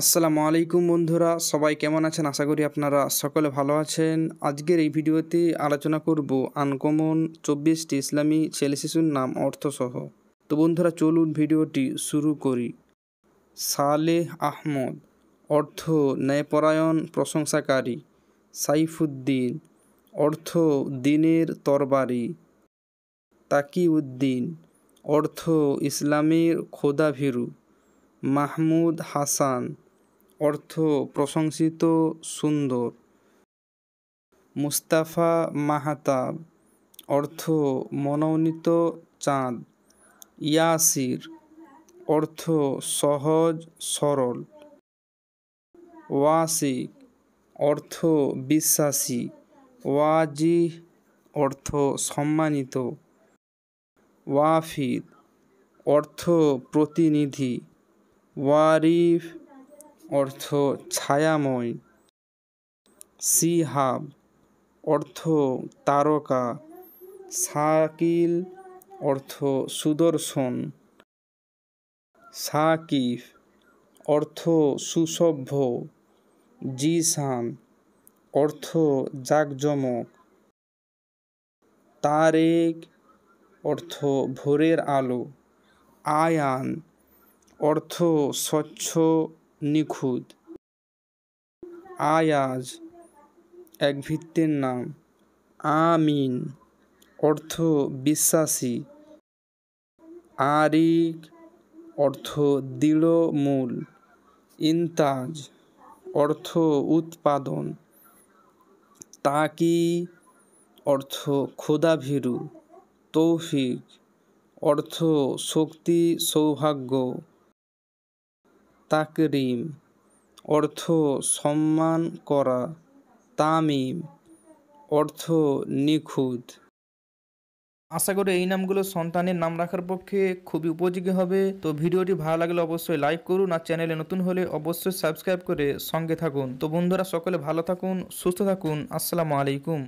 আসসালামু আলাইকুম বন্ধুরা সবাই কেমন আছেন আশা করি আপনারা সকলে ভালো আছেন আজকের এই ভিডিওতে আলোচনা করব আনকমন চব্বিশটি ইসলামী ছেলে শিশুর নাম অর্থসহ তো বন্ধুরা চলুন ভিডিওটি শুরু করি সালেহ আহমদ অর্থ ন্যায়পরায়ণ প্রশংসাকারী সাইফুদ্দিন অর্থ দিনের তরবারি তাকিউদ্দিন অর্থ ইসলামের খোদাভীরু মাহমুদ হাসান অর্থ প্রশংসিত সুন্দর মুস্তাফা মাহাতাব অর্থ মনোনীত চাঁদ ইয়াসির অর্থ সহজ সরল ওয়াসিক অর্থ বিশ্বাসী ওয়াজি অর্থ সম্মানিত ওয়াফিদ অর্থ প্রতিনিধি ওয়ারিফ অর্থ ছায়াময় সিহাব অর্থ তারকা সাকিল অর্থ সুদর্শন সাকিফ অর্থ সুসভ্য জিসান অর্থ জাকজমক তারেক অর্থ ভোরের আলো আয়ান অর্থ স্বচ্ছ নিখুঁত আয়াজ এক ভৃত্যের নাম আমিন অর্থ বিশ্বাসী আরিক অর্থ দৃঢ়মূল ইন্তাজ অর্থ উৎপাদন তাকি অর্থ ক্ষুদাভীরু তৌফিক অর্থ শক্তি সৌভাগ্য তাকরিম অর্থ সম্মান করা তামিম অর্থ নিখুঁত আশা করি এই নামগুলো সন্তানের নাম রাখার পক্ষে খুবই উপযোগী হবে তো ভিডিওটি ভালো লাগলে অবশ্যই লাইক করুন আর চ্যানেলে নতুন হলে অবশ্যই সাবস্ক্রাইব করে সঙ্গে থাকুন তো বন্ধুরা সকলে ভালো থাকুন সুস্থ থাকুন আসসালামু আলাইকুম